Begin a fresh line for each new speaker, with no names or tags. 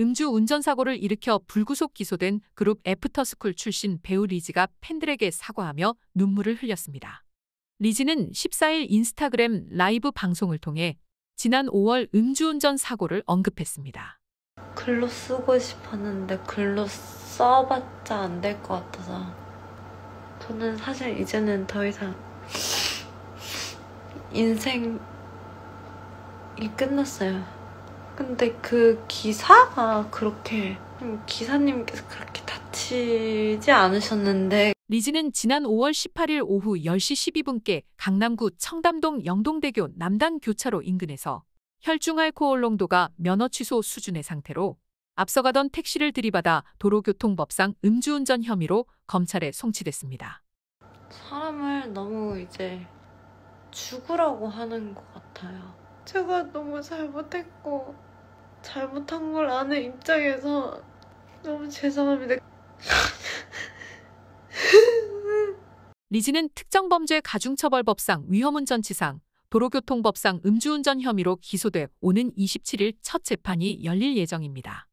음주 운전사고를 일으켜 불구속 기소된 그룹 애프터스쿨 출신 배우 리지가 팬들에게 사과하며 눈물을 흘렸습니다. 리지는 14일 인스타그램 라이브 방송을 통해 지난 5월 음주운전 사고를 언급했습니다.
글로 쓰고 싶었는데 글로 써봤자 안 될 것 같아서 저는 사실 이제는 더 이상 인생이 끝났어요. 근데 그 기사가
아, 그렇게 음, 기사님께서 그렇게 다치지 않으셨는데 리지는 지난 5월 18일 오후 10시 12분께 강남구 청담동 영동대교 남단 교차로 인근에서 혈중알코올 농도가 면허 취소 수준의 상태로 앞서가던 택시를 들이받아 도로교통법상 음주운전 혐의로 검찰에 송치됐습니다.
사람을 너무 이제 죽으라고 하는 것 같아요.
제가 너무 잘못했고 잘못한 걸 아는 입장에서 너무 죄송합니다.
리지는 특정범죄 가중처벌법상 위험운전치상, 도로교통법상 음주운전 혐의로 기소돼 오는 27일 첫 재판이 열릴 예정입니다.